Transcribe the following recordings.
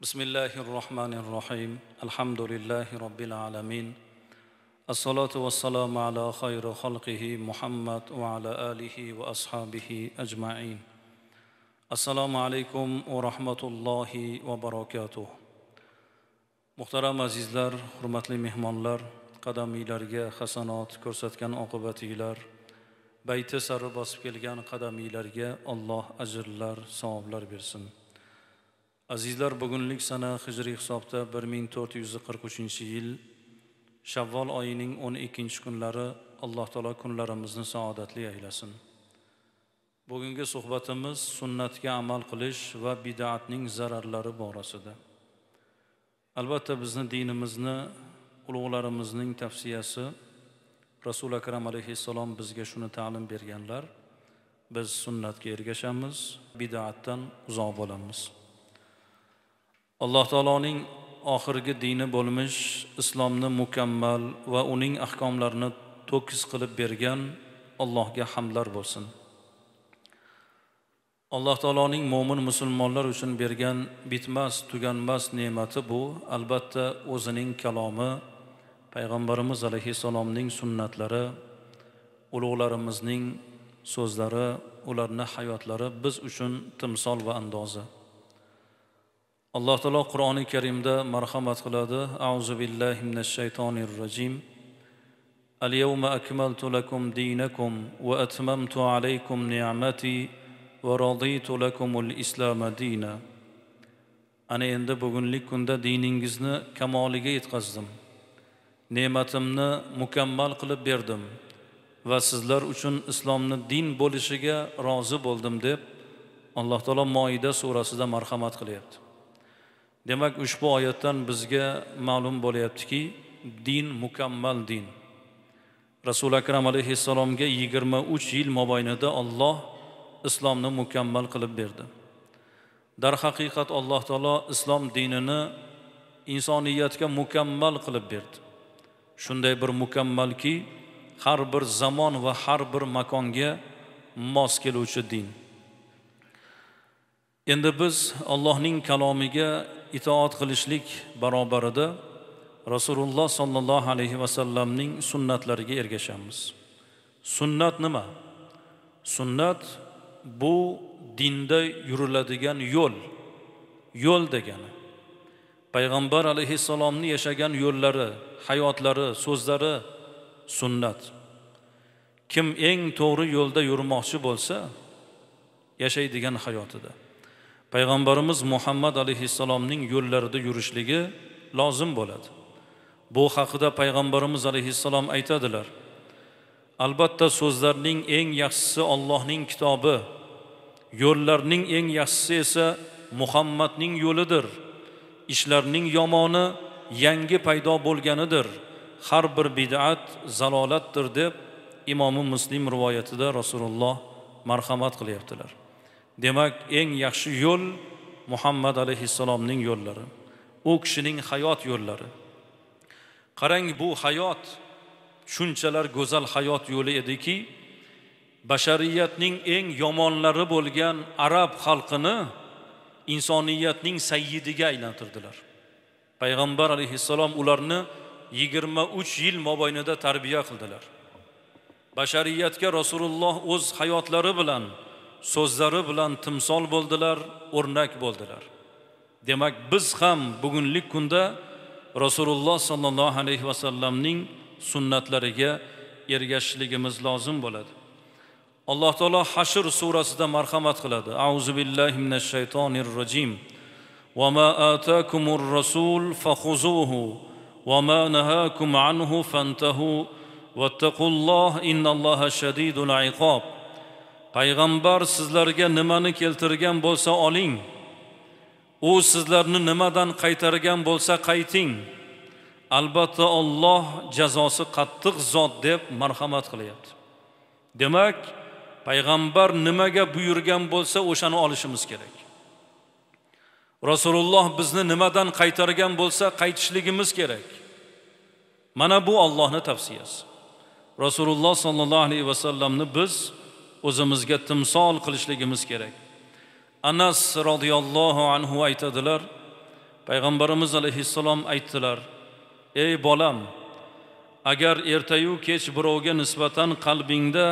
بسم الله الرحمن الرحيم الحمد لله رب العالمين الصلاة والسلام على خير خلقه محمد وعلى آله وأصحابه أجمعين السلام عليكم ورحمة الله وبركاته muhtaram azizlar hurmatli mehmonlar qadamiylarga hasanot ko'rsatgan oqibatinglar bayti sari bosib kelgan qadamiylarga alloh ajrlar savoblar bersin azizlar bugunlik sana hijriy hisobda 1443 yil shavvol oyining 12 kunlari alloh taolo kunlarimizni saodatli aylasin bugungi suhbatimiz sunnatga amal qilish va bidatning zararlari borasida albatta bizni dinimizni ulug'larimizning tavsiyasi Rasul akram salom bizga shuni ta'lim berganlar biz sunnatga ergashamiz bidatdan uzoq bo'lamiz alloh taoloning oxirgi dini bo'lmish islomni mukammal va uning ahkomlarini to'kis qilib bergan allohga hamdlar bo'lsin alloh taoloning mo'min musulmonlar uchun bergan bitmas tuganmas ne'mati bu albatta o'zining kalomi payg'ambarimiz alayhissalomning sunnatlari ulug'larimizning so'zlari ularni hayotlari biz uchun timsol va andoza alloh taolo qur'oni karimda marhamat qiladi azu billahi minash shaytonir rojim اليوم أكملت لكم دينكم وأتممت عليكم نعمتي ورضيت لكم الإسلام دينا ana endi bugunlik kunda diningizni kamoliga yetkazdim ne'matimni mukammal qilib berdim va sizlar uchun islomni din bo'lishiga rozi bo'ldim deb alloh taolo moida surasida marhamat qilyapti demak ushbu oyatdan bizga ma'lum bo'lyaptiki din mukammal din rasuli akram alayhissalomga yigirma uch yil mobaynida olloh islomni mukammal qilib berdi darhaqiqat alloh taolo islom dinini insoniyatga mukammal qilib berdi shunday bir mukammalki har bir zamon va har bir makonga mos keluvchi din endi biz allohning kalomiga itoat qilishlik barobarida rasululloh sollallohu alayhi vasallamning sunnatlariga ergashamiz sunnat nima sunnat bu dinda yuriladigan yo'l yo'l degani payg'ambar alayhissalomni yashagan yo'llari hayotlari so'zlari sunnat kim eng to'g'ri yo'lda yurmoqchi bo'lsa yashaydigan hayotida payg'ambarimiz muhammad alayhissalomning yo'llarida yurishligi lozim bo'ladi bu haqida payg'ambarimiz alayhissalom aytadilar albatta so'zlarning eng yaxshisi ollohning kitobi yo'llarning eng yaxshisi esa muhammadning yo'lidir ishlarning yomoni yangi paydo bo'lganidir har bir bid'at zalolatdir deb imomi muslim rivoyatida rasululloh marhamat qilyaptilar demak eng yaxshi yo'l muhammad alayhissalomning yo'llari u kishining hayot yo'llari qarang bu hayot shunchalar go'zal hayot yo'li ediki bashariyatning eng yomonlari bo'lgan arab xalqini insoniyatning sayyidiga aylantirdilar payg'ambar alayhissalom ularni yigirma uch yil mobaynida tarbiya qildilar bashariyatga rasululloh o'z hayotlari bilan so'zlari bilan timsol bo'ldilar o'rnak bo'ldilar demak biz ham bugunlik kunda rasululloh sollallohu alayhi vasallamning sunnatlariga ergashishligimiz lozim bo'ladi alloh taolo hashr surasida marhamat qiladi auzu billahi minash shaytonir rojim وما آتاكم الرسول فخذوه وما نهاكم عنه فانتهوا واتقوا الله إن الله payg'ambar sizlarga nimani keltirgan bo'lsa oling u sizlarni nimadan qaytargan bo'lsa qayting albatta olloh jazosi qattiq zot deb marhamat qilyapti demak payg'ambar nimaga buyurgan bo'lsa o'shani olishimiz kerak rasululloh bizni nimadan qaytargan bo'lsa qaytishligimiz kerak mana bu ollohni tavsiyasi rasululloh sollallohu alayhi vasallamni biz o'zimizga timsol qilishligimiz kerak anas roziyallohu anhu aytadilar payg'ambarimiz alayhissalom aytdilar ey bolam agar ertayu kech birovga nisbatan qalbingda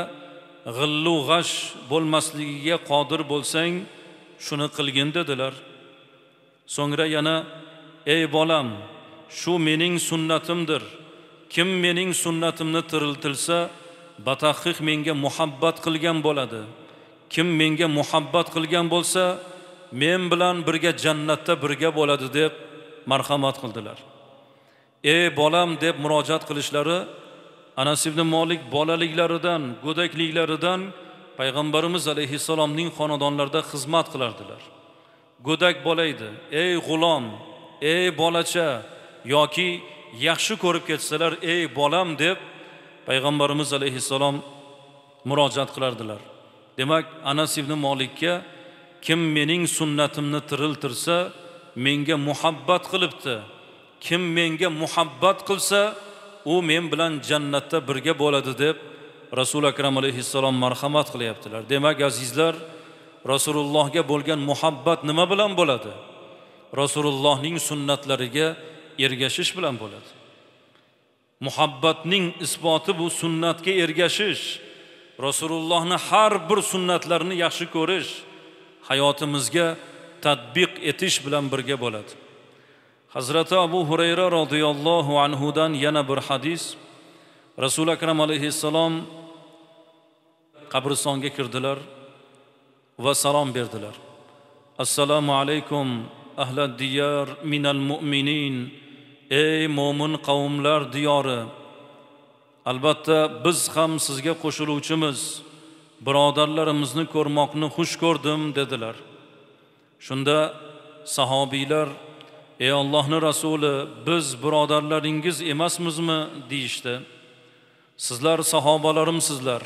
g'illu g'ash bo'lmasligiga qodir bo'lsang shuni qilgin dedilar so'ngra yana ey bolam shu mening sunnatimdir kim mening sunnatimni tiriltilsa batahhiq menga muhabbat qilgan bo'ladi kim menga muhabbat qilgan bo'lsa men bilan birga jannatda birga bo'ladi deb marhamat qildilar ey bolam deb murojaat qilishlari anas ibn molik bolaliklaridan go'dakliklaridan payg'ambarimiz alayhissalomning xonadonlarida xizmat qilardilar go'dak bola edi ey g'ulom ey bolacha yoki yaxshi ko'rib ketsalar ey bolam deb payg'ambarimiz alayhissalom murojaat qilardilar demak anas ibn molikka kim mening sunnatimni tiriltirsa menga muhabbat qilibdi kim menga muhabbat qilsa u men bilan jannatda birga bo'ladi deb rasuli akram alayhissalom marhamat qilyaptilar demak azizlar rasulullohga bo'lgan muhabbat nima bilan bo'ladi rasulullohning sunnatlariga ergashish bilan bo'ladi muhabbatning isboti bu sunnatga ergashish rasulullohni har bir sunnatlarini yaxshi ko'rish hayotimizga tadbiq etish bilan birga bo'ladi hazrati abu hurayra roziyallohu anhudan yana bir hadis rasuli akram alayhissalom qabristonga kirdilar va salom berdilar assalomu alaykum ahlad diyar minal mu'minin ey mo'min qavmlar diyori albatta biz ham sizga qo'shiluvchimiz birodarlarimizni ko'rmoqni xush ko'rdim dedilar shunda sahobiylar ey ollohni rasuli biz birodarlaringiz emasmizmi deyishdi sizlar sahobalarimsizlar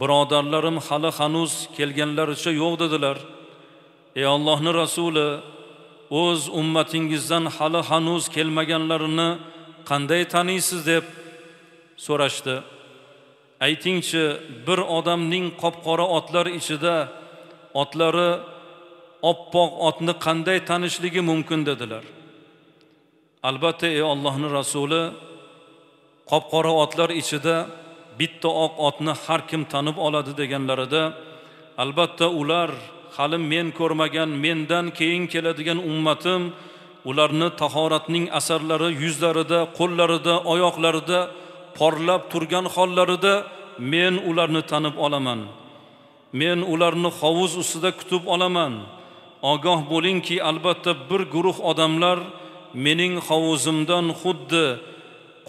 birodarlarim hali hanuz kelganlaricha yo'q dedilar ey ollohni rasuli o'z ummatingizdan hali hanuz kelmaganlarini qanday taniysiz deb so'rashdi aytingchi bir odamning qop qora otlar ichida otlari oppoq otni qanday tanishligi mumkin dedilar albatta ey ollohni rasuli qop qora otlar ichida bitta oq ok otni har kim tanib oladi deganlarida albatta ular hali men ko'rmagan mendan keyin keladigan ummatim ularni tahoratning asarlari yuzlarida qo'llarida oyoqlarida porlab turgan hollarida men ularni tanib olaman men ularni hovuz ustida kutib olaman ogoh bo'lingki albatta bir guruh odamlar mening hovuzimdan xuddi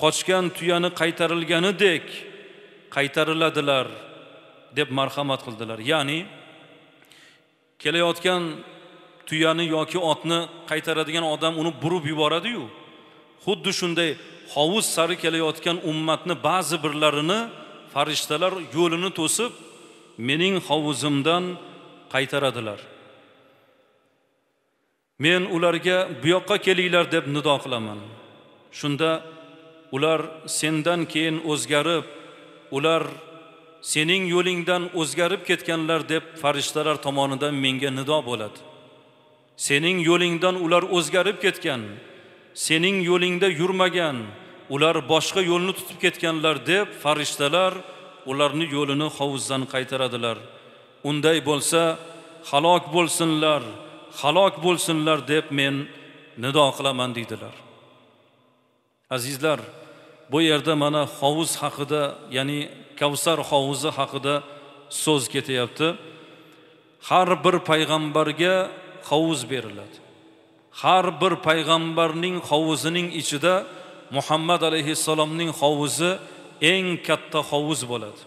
qochgan tuyani qaytarilganidek qaytariladilar deb marhamat qildilar ya'ni kelayotgan tuyani yoki otni qaytaradigan odam uni burib yuboradiyu xuddi shunday hovuz sari kelayotgan ummatni ba'zi birlarini farishtalar yo'lini to'sib mening hovuzimdan qaytaradilar men ularga bu yoqqa kelinglar deb nido qilaman shunda ular sendan keyin o'zgarib ular sening yo'lingdan o'zgarib ketganlar deb farishtalar tomonidan menga nido bo'ladi sening yo'lingdan ular o'zgarib ketgan sening yo'lingda yurmagan ular boshqa yo'lni tutib ketganlar deb farishtalar ularni yo'lini hovuzdan qaytaradilar unday bo'lsa halok bo'lsinlar halok bo'lsinlar deb men nido qilaman deydilar azizlar bu yerda mana hovuz haqida ya'ni kavsar hovuzi haqida so'z ketyapti har bir payg'ambarga hovuz beriladi har bir payg'ambarning hovuzining ichida muhammad alayhissalomning hovuzi eng katta hovuz bo'ladi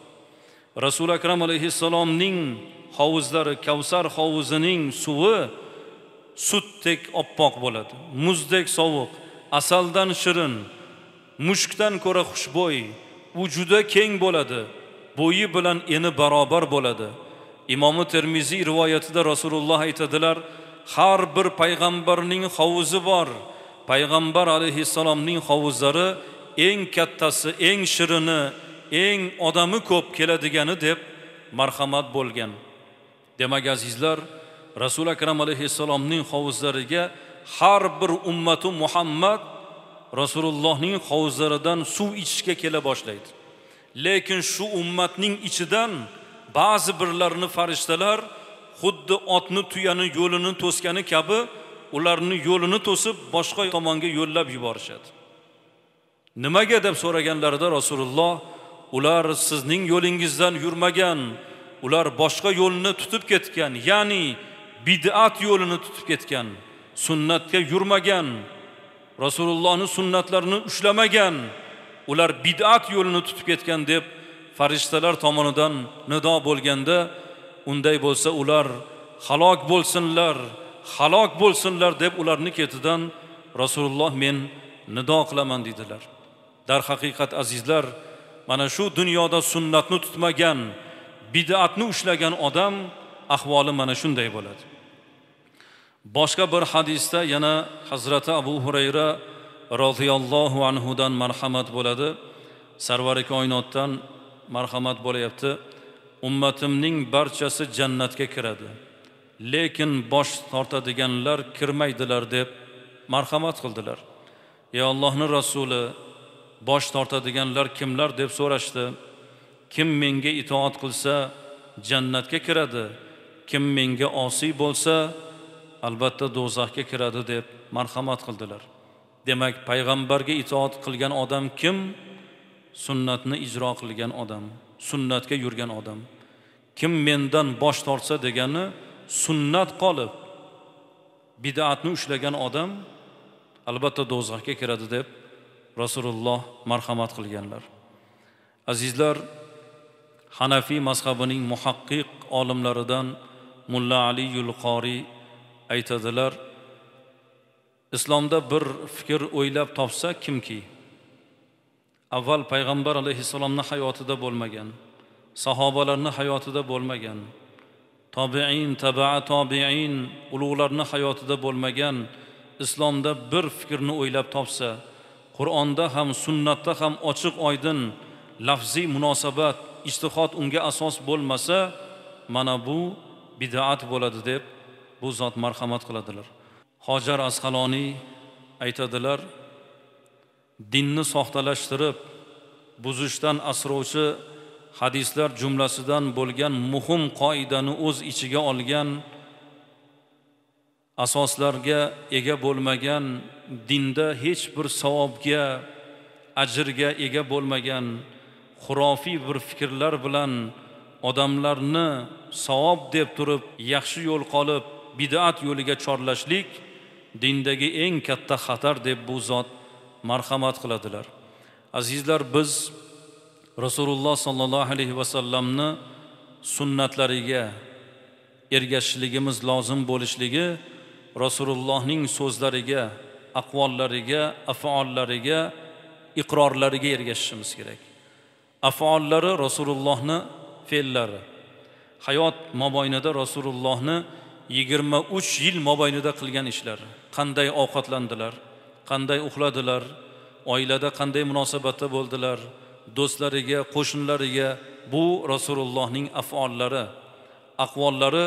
rasuli akram alayhissalomning hovuzlari kavsar hovuzining suvi sutdek oppoq bo'ladi muzdek sovuq asaldan shirin mushukdan ko'ra xushbo'y u juda keng bo'ladi bo'yi bilan eni barobar bo'ladi imomi termiziy rivoyatida rasululloh aytadilar har bir payg'ambarning hovuzi bor payg'ambar alayhissalomning hovuzlari eng kattasi eng shirini eng odami ko'p keladigani deb marhamat bo'lgan demak azizlar rasuli akram alayhissalomning hovuzlariga har bir ummati muhammad rasulullohning hovuzlaridan suv ichishga kela boshlaydi lekin shu ummatning ichidan ba'zi birlarini farishtalar xuddi otni tuyani yo'lini to'sgani kabi ularni yo'lini to'sib boshqa tomonga yo'llab yuborishadi nimaga deb so'raganlarida rasululloh ular sizning yo'lingizdan yurmagan ular boshqa yo'lni tutib ketgan ya'ni bid'at yo'lini tutib ketgan sunnatga yurmagan rasulullohni sunnatlarini ushlamagan ular bid'at yo'lini tutib ketgan deb farishtalar tomonidan nido bo'lganda unday bo'lsa ular halok bo'lsinlar halok bo'lsinlar deb ularni ketidan rasululloh men nido qilaman deydilar darhaqiqat azizlar mana shu dunyoda sunnatni tutmagan bid'atni ushlagan odam ahvoli mana shunday bo'ladi boshqa bir hadisda yana hazrati abu hurayra roziyallohu anhudan marhamat bo'ladi sarvari koinotdan marhamat bo'lyapti ummatimning barchasi jannatga kiradi lekin bosh tortadiganlar kirmaydilar deb marhamat qildilar ey ollohni rasuli bosh tortadiganlar kimlar deb so'rashdi kim menga itoat qilsa jannatga kiradi kim menga osiy bo'lsa albatta do'zaxga kiradi deb marhamat qildilar demak payg'ambarga itoat qilgan odam kim sunnatni ijro qilgan odam sunnatga yurgan odam kim mendan bosh tortsa degani sunnat qolib bidatni ushlagan odam albatta do'zaxga kiradi deb rasululloh marhamat qilganlar azizlar hanafiy mazhabining muhaqqiq olimlaridan mulla aliyul qoriy aytadilar islomda bir fikr o'ylab topsa kimki avval payg'ambar alayhissalomni hayotida bo'lmagan sahobalarni hayotida bo'lmagan tobein tabaa tobein ulug'larni hayotida bo'lmagan islomda bir fikrni o'ylab topsa qur'onda ham sunnatda ham ochiq oydin lafziy munosabat ijtihod unga asos bo'lmasa mana bu bidat bo'ladi deb bu zot marhamat qiladilar hojar asqaloniy aytadilar dinni soxtalashtirib buzishdan asrovchi hadislar jumlasidan bo'lgan muhim qoidani o'z ichiga olgan asoslarga ega bo'lmagan dinda hech bir savobga ajrga ega bo'lmagan xurofiy bir fikrlar bilan odamlarni savob deb turib yaxshi yo'l qolib bidat yo'liga chorlashlik dindagi eng katta xatar deb bu zot marhamat qiladilar azizlar biz rasululloh sollallohu alayhi vasallamni sunnatlariga ergashishligimiz lozim bo'lishligi rasulullohning so'zlariga aqvollariga afollariga iqrorlariga ergashishimiz kerak afollari rasulullohni fe'llari hayot mobaynida rasulullohni yigirma uch yil mobaynida qilgan ishlar qanday ovqatlandilar qanday uxladilar oilada qanday munosabatda bo'ldilar do'stlariga qo'shnilariga bu rasulullohning af'ollari aqvollari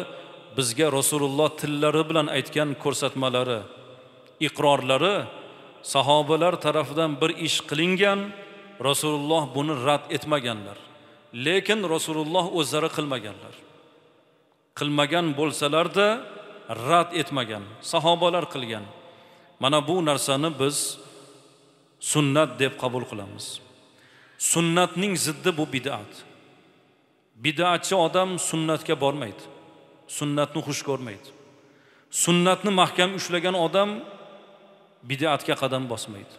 bizga rasululloh tillari bilan aytgan ko'rsatmalari iqrorlari sahobalar tarafidan bir ish qilingan rasululloh buni rad etmaganlar lekin rasululloh o'zlari qilmaganlar qilmagan bo'lsalarda rad etmagan sahobalar qilgan mana bu narsani biz sunnat deb qabul qilamiz sunnatning ziddi bu bidat bidatchi odam sunnatga bormaydi sunnatni xush ko'rmaydi sunnatni mahkam ushlagan odam bidatga qadam bosmaydi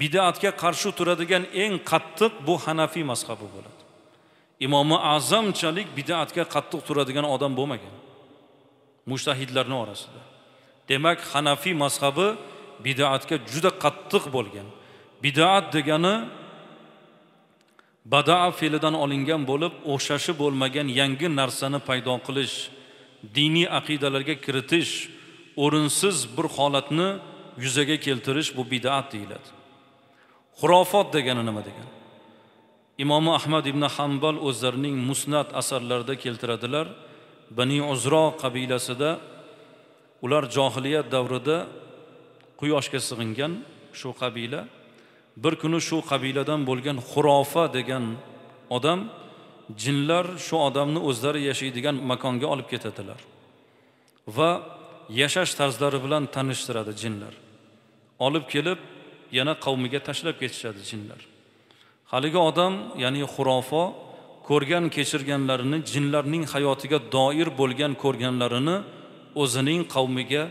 bidatga qarshi turadigan eng qattiq bu hanafiy mazhabi bo'ladi imomi azamchalik bidatga qattiq turadigan odam bo'lmagan mushtahidlarni orasida demak hanafiy mazhabi bidatga juda qattiq bo'lgan bidat degani badaa fe'lidan olingan bo'lib o'xshashi bo'lmagan yangi narsani paydo qilish diniy aqidalarga kiritish o'rinsiz bir holatni yuzaga keltirish bu bidat deyiladi xurofot degani nima degani imomi ahmad ibn hambal o'zlarining musnat asarlarida keltiradilar bani uzro qabilasida ular johiliyat davrida quyoshga sig'ingan shu qabila bir kuni shu qabiladan bo'lgan xurofa degan odam jinlar shu odamni o'zlari yashaydigan makonga olib ketadilar va yashash tarzlari bilan tanishtiradi jinlar olib kelib yana qavmiga tashlab ketishadi jinlar haligi odam ya'ni xurofo ko'rgan kechirganlarini jinlarning hayotiga doir bo'lgan ko'rganlarini o'zining qavmiga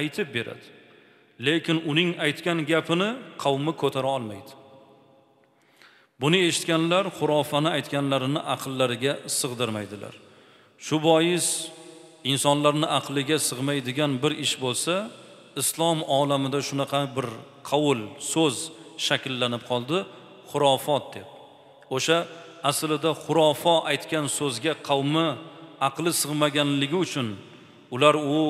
aytib beradi lekin uning aytgan gapini qavmi ko'tara olmaydi buni eshitganlar xurofani aytganlarini aqllariga sig'dirmaydilar shu bois insonlarni aqliga sig'maydigan bir ish bo'lsa islom olamida shunaqa bir qavul so'z shakllanib qoldi xurofot deb o'sha aslida xurofo aytgan so'zga qavmi aqli sig'maganligi uchun ular u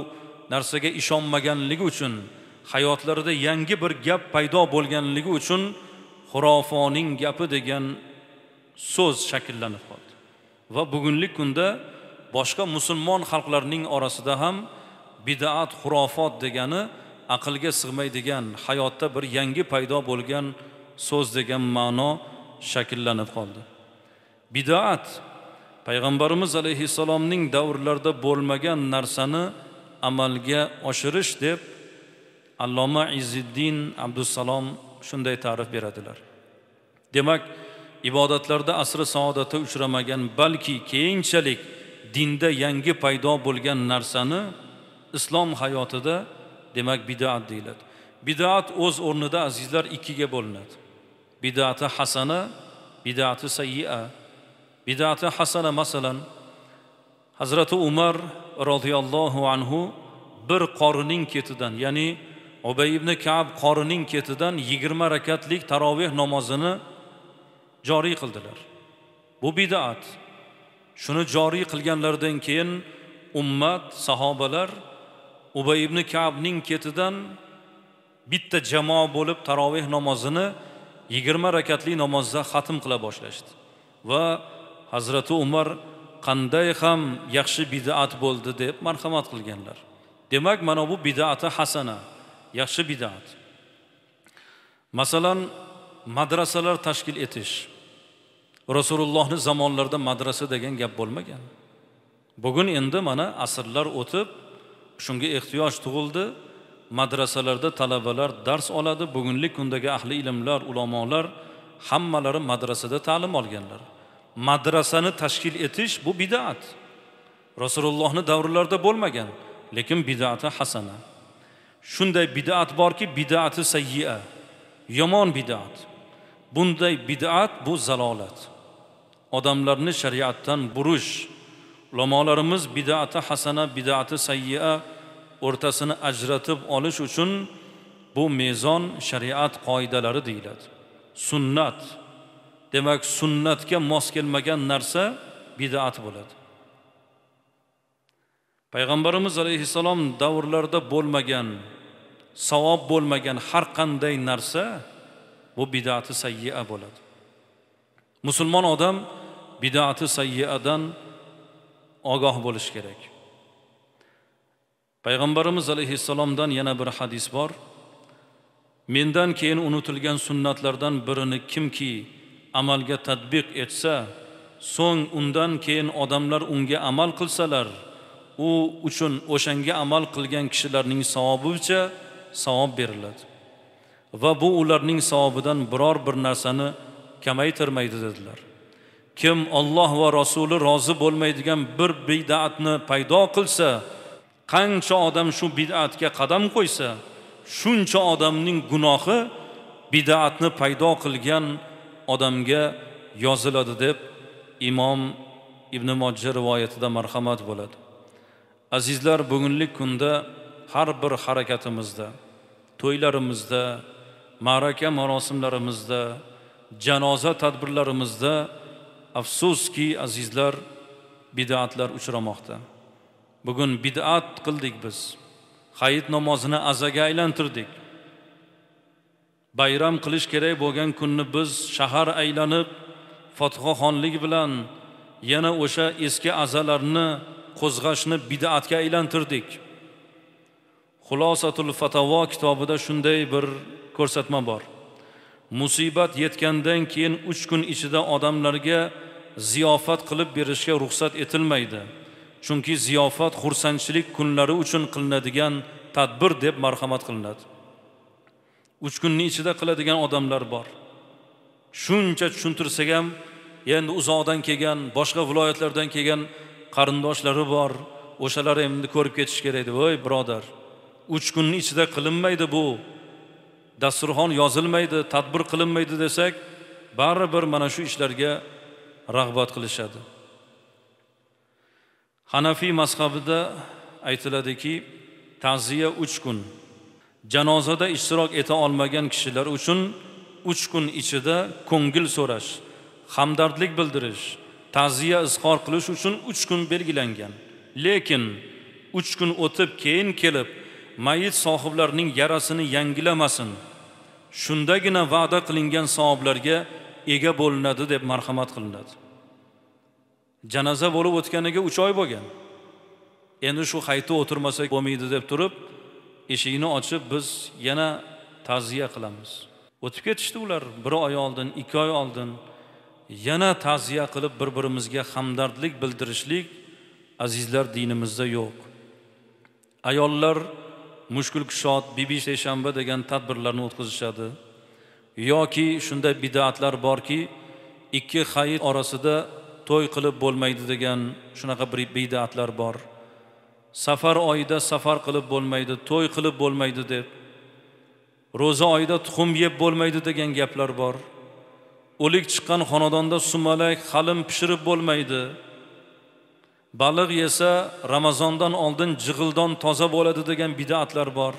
narsaga ishonmaganligi uchun hayotlarida yangi bir gap paydo bo'lganligi uchun xurofoning gapi degan so'z shakllanib qoldi va bugungi kunda boshqa musulmon xalqlarning orasida ham bidaat xurofot degani aqlga sig'maydigan hayotda bir yangi paydo bo'lgan so'z degan ma'no shakllanib qoldi bidoat payg'ambarimiz alayhissalomning davrlarida bo'lmagan narsani amalga oshirish deb alloma iziddin abdusalom shunday ta'rif beradilar demak ibodatlarda asri saodati uchramagan balki keyinchalik dinda yangi paydo bo'lgan narsani islom hayotida demak bidoat deyiladi bidoat o'z o'rnida azizlar ikkiga bo'linadi bidati hasana bidati sayyia bidati hasana masalan hazrati umar roziyallohu anhu bir qorining ketidan ya'ni ubay ibn kab qorining ketidan yigirma rakatlik taroveh namozini joriy qildilar bu bidat shuni joriy qilganlaridan keyin ummat sahobalar ubay ibn kabning ketidan bitta jamoa bo'lib taroveh namozini yigirma rakatli namozda xatm qila boshlashdi va hazrati umar qanday ham yaxshi bidat bo'ldi deb marhamat qilganlar demak mana bu bidati hasana yaxshi bidat masalan madrasalar tashkil etish rasulullohni zamonlarida madrasa degan gap bo'lmagan bugun endi mana asrlar o'tib shunga ehtiyoj tug'ildi madrasalarda talabalar dars oladi bugungi kundagi ahli ilmlar ulamolar hammalari madrasada ta'lim olganlar madrasani tashkil etish bu bidat rasulullohni davrlarida bo'lmagan lekin bidati hasana shunday bidat borki bidati sayyia yomon bidat bunday bidat bu zalolat odamlarni shariatdan burish ulamolarimiz bidati hasana bidati sayyia o'rtasini ajratib olish uchun bu mezon shariat qoidalari deyiladi sunnat demak sunnatga mos kelmagan narsa bidat bo'ladi payg'ambarimiz alayhissalom davrlarida bo'lmagan savob bo'lmagan har qanday narsa bu bidati sayyia bo'ladi musulmon odam bidati sayyiadan ogoh bo'lishi kerak payg'ambarimiz alayhissalomdan yana bir hadis bor mendan keyin unutilgan sunnatlardan birini kimki amalga tadbiq etsa so'ng undan keyin odamlar unga amal qilsalar u uchun o'shanga amal qilgan kishilarning savobicha savob beriladi va bu ularning savobidan biror bir narsani kamaytirmaydi dedilar kim olloh va rasuli rozi bo'lmaydigan bir bidatni paydo qilsa qancha odam shu bid'atga qadam qo'ysa shuncha odamning gunohi bid'atni paydo qilgan odamga yoziladi deb imom ibn mojja rivoyatida marhamat bo'ladi azizlar bugunlik kunda har bir harakatimizda to'ylarimizda ma'raka marosimlarimizda janoza tadbirlarimizda afsuski azizlar bid'atlar uchramoqda bugun bid'at qildik biz hayit namozini azaga aylantirdik bayram qilish kerak bo'lgan kunni biz shahar aylanib fotihaxonlik bilan yana o'sha eski azalarni qo'zg'ashni bid'atga aylantirdik xulosatul fatavo kitobida shunday bir ko'rsatma bor musibat yetgandan keyin uch kun ichida odamlarga ziyofat qilib berishga ruxsat etilmaydi chunki ziyofat xursandchilik kunlari uchun qilinadigan tadbir deb marhamat qilinadi uch kunni ichida qiladigan odamlar bor shuncha tushuntirsak ham endi uzoqdan kelgan boshqa viloyatlardan kelgan qarindoshlari bor o'shalar endi ko'rib ketish kerak deb voy birodar uch kunni ichida qilinmaydi bu dasturxon yozilmaydi tadbir qilinmaydi desak baribir mana shu ishlarga rag'bat qilishadi hanafiy mazhabida aytiladiki ta'ziya uch kun janozada ishtirok eta olmagan kishilar uchun uch kun ichida ko'ngil so'rash hamdardlik bildirish ta'ziya izhor qilish uchun uch kun belgilangan lekin uch kun o'tib keyin kelib mayit sohiblarining yarasini yangilamasin shundagina va'da qilingan savoblarga ega bo'linadi deb marhamat qilinadi janoza bo'lib o'tganiga uch oy bo'lgan endi shu hayitda o'tirmasak bo'lmaydi deb turib eshikni ochib biz yana ta'ziya qilamiz o'tib ketishdi ular bir oy oldin ikki oy oldin yana ta'ziya qilib bir birimizga hamdardlik bildirishlik azizlar dinimizda yo'q ayollar mushkul kushot bibi seshanba degan tadbirlarni o'tkazishadi yoki shunday bidatlar borki ikki hayit orasida to'y qilib bo'lmaydi degan shunaqa bir bidatlar bor safar oyida safar qilib bo'lmaydi to'y qilib bo'lmaydi deb ro'za oyida tuxum yeb bo'lmaydi degan gaplar bor o'lik chiqqan xonadonda sumalak halim pishirib bo'lmaydi baliq yesa ramazondan oldin jig'ildon toza bo'ladi degan bidatlar bor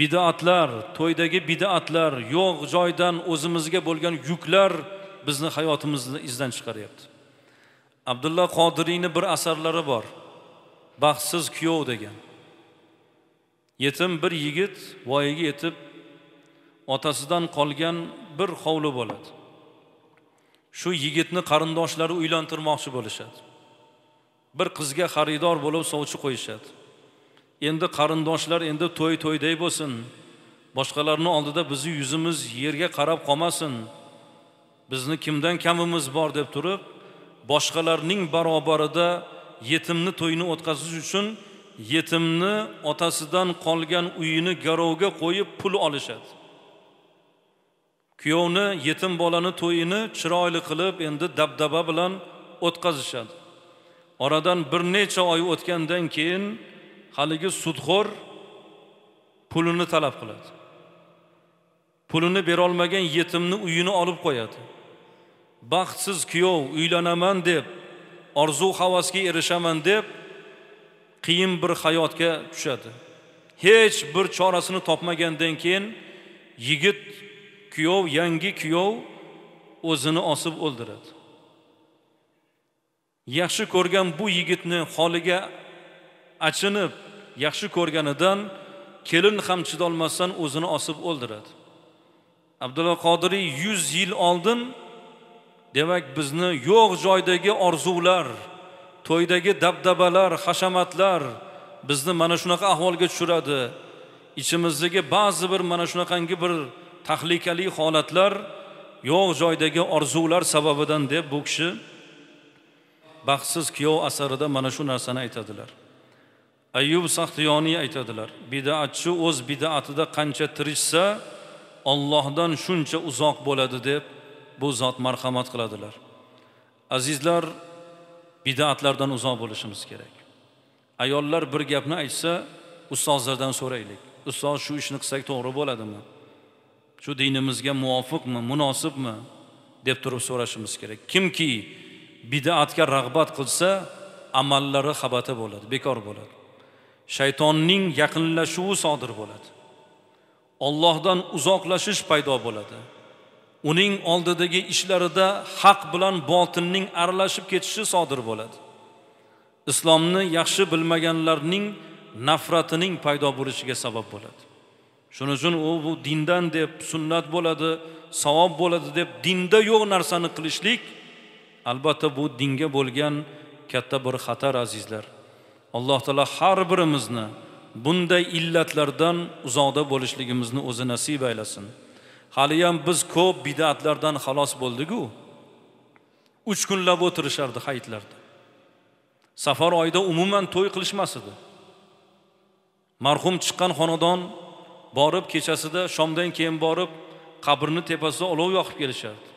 bidatlar to'ydagi bidatlar yo'q joydan o'zimizga bo'lgan yuklar bizni hayotimizni izdan chiqaryapti abdulla qodiriyni bir asarlari bor baxtsiz kuyov degan yetim bir yigit voyaga yetib otasidan qolgan bir hovli bo'ladi shu yigitni qarindoshlari uylantirmoqchi bo'lishadi bir qizga xaridor bo'lib sovchi qo'yishadi endi qarindoshlar endi to'y to'yday bo'lsin boshqalarni oldida bizni yuzimiz yerga qarab qolmasin bizni kimdan kamimiz bor deb turib boshqalarning barobarida yetimni to'yini o'tkazish uchun yetimni otasidan qolgan uyini garovga qo'yib pul olishadi kuyovni yetim bolani to'yini chiroyli qilib endi dabdaba bilan o'tkazishadi oradan bir necha oy o'tgandan keyin haligi sudxo'r pulini talab qiladi pulini berolmagan yetimni uyini olib qo'yadi baxtsiz kuyov uylanaman deb orzu havasga erishaman deb qiyin bir hayotga tushadi hech bir chorasini topmagandan keyin yigit kuyov yangi kuyov o'zini osib o'ldiradi yaxshi ko'rgan bu yigitni holiga achinib yaxshi ko'rganidan kelin ham chidolmasdan o'zini osib o'ldiradi abdulla qodiriy yuz yil oldin demak bizni yo'q joydagi orzular to'ydagi dabdabalar hashamatlar bizni mana shunaqa ahvolga tushiradi ichimizdagi ba'zi bir mana shunaqangi bir tahlikali holatlar yo'q joydagi orzular sababidan deb bu kishi baxtsiz kuyov asarida mana shu narsani aytadilar ayyub saxtiyoniy aytadilar bidatchi o'z bidatida qancha tirishsa ollohdan shuncha uzoq bo'ladi deb bu zot marhamat qiladilar azizlar bidatlardan uzoq bo'lishimiz kerak ayollar bir gapni aytsa ustozlardan so'raylik ustoz shu ishni qilsak to'g'ri bo'ladimi shu dinimizga muvofiqmi munosibmi deb turib so'rashimiz kerak kimki bidatga rag'bat qilsa amallari xabata bo'ladi bekor bo'ladi shaytonning yaqinlashuvi sodir bo'ladi ollohdan uzoqlashish paydo bo'ladi uning oldidagi ishlarida haq bilan botinning aralashib ketishi sodir bo'ladi islomni yaxshi bilmaganlarning nafratining paydo bo'lishiga sabab bo'ladi shuning uchun u bu dindan deb sunnat bo'ladi savob bo'ladi deb dinda yo'q narsani qilishlik albatta bu dinga bo'lgan katta bir xatar azizlar alloh taolo har birimizni bunday illatlardan uzoqda bo'lishligimizni o'zi nasib aylasin haliyam biz ko'p bidatlardan xalos bo'ldiku uch kunlab o'tirishardi hayitlarda safar oyida umuman to'y qilishmas edi marhum chiqqan xonadon borib kechasida shomdan keyin borib qabrni tepasida olov yoqib kelishardi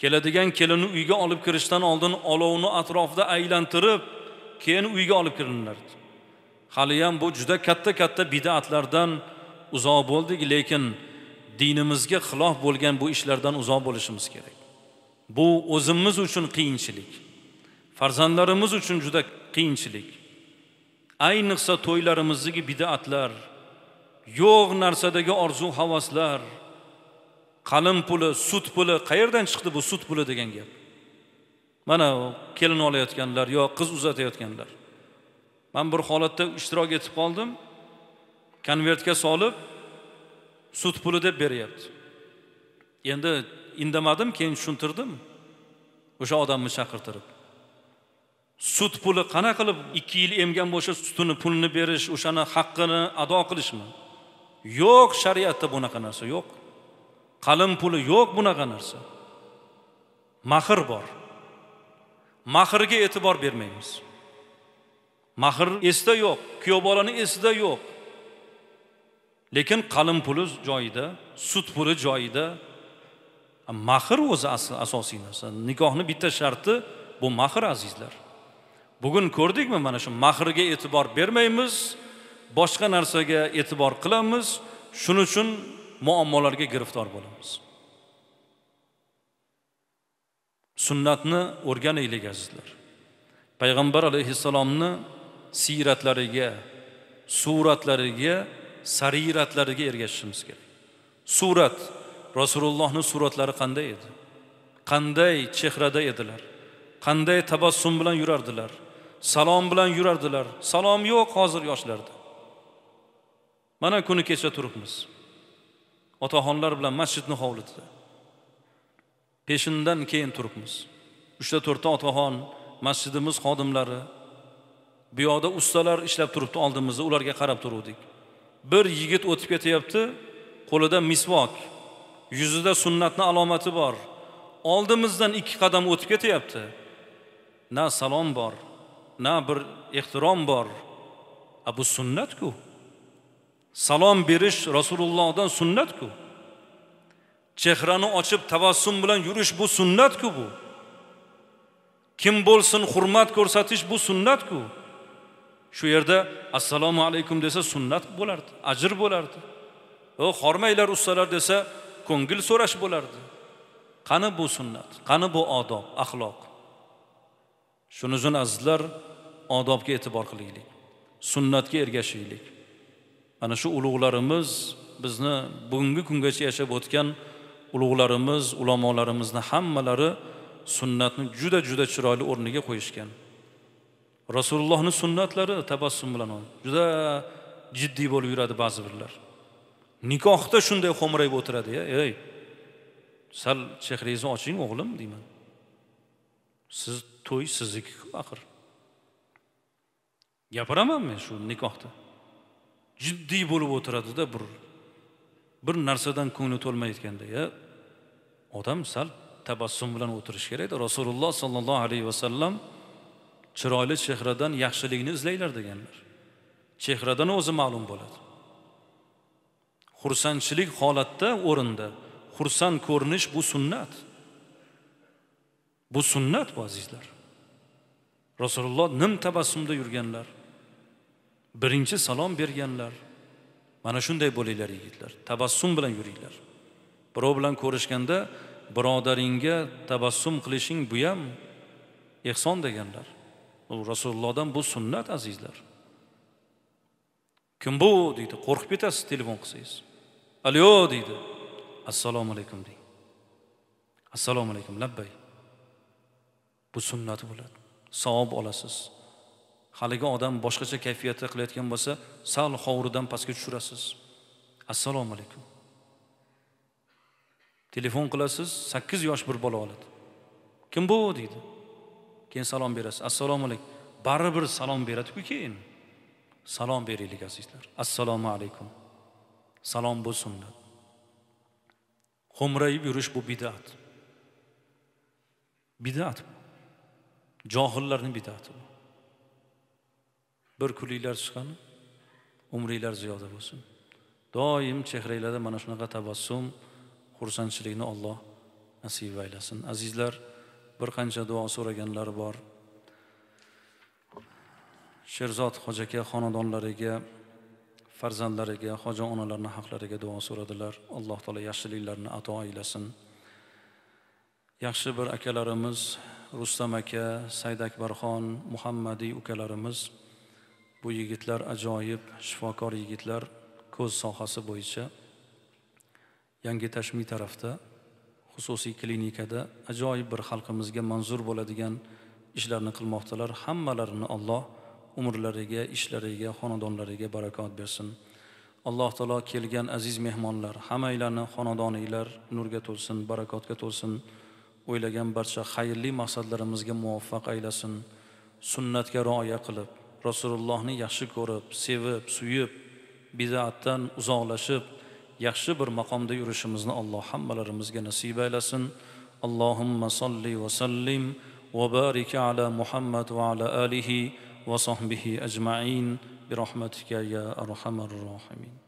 keladigan kelinni uyga olib kirishdan oldin olovni atrofida aylantirib keyin uyga olib kirinardi haliyam bu juda katta katta bidatlardan uzoq bo'ldik lekin dinimizga xilof bo'lgan bu ishlardan uzoq bo'lishimiz kerak bu o'zimiz uchun qiyinchilik farzandlarimiz uchun juda qiyinchilik ayniqsa to'ylarimizdagi bidatlar yo'q narsadagi orzu havaslar qalin puli sut puli qayerdan chiqdi bu sut puli degan gap mana kelin olayotganlar yo qiz uzatayotganlar man bir holatda ishtirok etib qoldim konvertga solib sud puli deb beryapti endi indamadim keyin tushuntirdim o'sha odamni chaqirtirib sud puli qanaqa qilib ikki yil emgan bo'lsa sutini pulini berish o'shani haqqini ado qilishmi yo'q shariatda bunaqa narsa yo'q qalin puli yo'q bunaqa narsa mahr bor mahrga e'tibor bermaymiz mahr esda yo'q kuyov bolani esida yo'q lekin qalin puli joyida sut puli joyida mahr o'zi asosiy narsa nikohni bitta sharti bu mahr azizlar bugun ko'rdikmi mana shu mahrga e'tibor bermaymiz boshqa narsaga e'tibor qilamiz shuning uchun muammolarga giriftor bo'lamiz sunnatni o'rganaylik azizlar payg'ambar alayhissalomni siyratlariga suratlariga sariyratlariga ergashishimiz kerak surat rasulullohni suratlari qanday edi qanday chehrada edilar qanday tabassum bilan yurardilar salom bilan yurardilar salom yo'q hozir yoshlarda mana kuni kecha turibmiz otaxonlar bilan masjidni hovlida peshindan keyin turibmiz uchta to'rtta otaxon masjidimiz xodimlari bu yoqda ustalar ishlab turibdi oldimizda ularga qarab turuvdik bir yigit o'tib ketyapti qo'lida misvok yuzida sunnatni alomati bor oldimizdan ikki qadam o'tib ketyapti na salom bor na bir ehtirom bor a bu sunnatku salom berish rasulullohdan sunnatku chehrani ochib tavassum bilan yurish bu sunnatku bu kim bo'lsin hurmat ko'rsatish bu sunnatku shu yerda assalomu alaykum desa sunnat bo'lardi ajr bo'lardi o hormanglar ustalar desa ko'ngil so'rash bo'lardi qani bu sunnat qani bu odob axloq shuning uchun azizlar odobga e'tibor qilaylik sunnatga ergashaylik ana shu ulug'larimiz bizni bugungi kungacha yashab o'tgan ulug'larimiz ulamolarimizni hammalari sunnatni juda juda chiroyli o'rniga qo'yishgan rasulullohni sunnatlari tabassum bilan juda jiddiy bo'lib yuradi ba'zi birlar nikohda shunday xo'mrayib o'tiradi ya ey sal chehringizni oching o'g'lim deyman siz to'y siznikiku axir gapiraman men shu nikohda jiddiy bo'lib o'tiradida bir bir narsadan ko'ngli to'lmayotganda ya odam sal tabassum bilan o'tirishi kerakda rasululloh sollallohu alayhi vasallam chiroyli chehradan yaxshilikni izlanglar deganlar chehradan o'zi ma'lum bo'ladi xursandchilik holatda o'rinda xursand ko'rinish bu sunnat bu sunnat bu azizlar rasululloh nim tabassumda yurganlar birinchi salom berganlar mana shunday bo'linglar yigitlar tabassum bilan yuringlar birov bilan ko'rishganda birodaringga tabassum qilishing bu ham ehson deganlar rasulullohdan bu sunnat azizlar kim bu deydi qo'rqib ketasiz telefon qilsangiz alyo deydi assalomu alaykum deng assalomu alaykum labbay bu sunnat bo'ladi savob olasiz haligi odam boshqacha kayfiyatda qilayotgan bo'lsa sal hovuridan pastga tushirasiz assalomu alaykum telefon qilasiz sakkiz yosh bir bola oladi kim bu deydi keyin salom berasiz assalomu alaykum baribir salom beradiku keyin salom beraylik azizlar assalomu alaykum salom bo'lsin sunnat xo'mrayib yurish bu bidat bidat johillarni bidati bu bir kunliklar chiqqan umringlar ziyoda bo'lsin doim chehranglarda mana shunaqa tabassum xursandchilikni olloh nasib aylasin azizlar bir qancha duo so'raganlar bor sherzod hoja aka xonadonlariga farzandlariga hoja onalarni haqlariga duo so'radilar alloh taolo yaxshiliklarni ato aylasin yaxshi bir akalarimiz rustam aka said akbarxon muhammadiy ukalarimiz bu yigitlar ajoyib shifokor yigitlar ko'z sohasi bo'yicha yangi tashmiy tarafda xususiy klinikada ajoyib bir xalqimizga manzur bo'ladigan ishlarni qilmoqdalar hammalarini alloh umrlariga ishlariga xonadonlariga barakot bersin alloh taolo kelgan aziz mehmonlar hammanglarni xonadoninglar nurga to'lsin barakotga to'lsin o'ylagan barcha xayrli maqsadlarimizga muvaffaq aylasin sunnatga rioya qilib rasulullohni yaxshi ko'rib sevib suyib bidatdan uzoqlashib yaxshi bir maqomda yurishimizni alloh hammalarimizga nasib aylasin allohimma solli va sallim va barik ala muhammad va ala alihi va sohbihi ajmain برحمتك يا أرحم الراحمين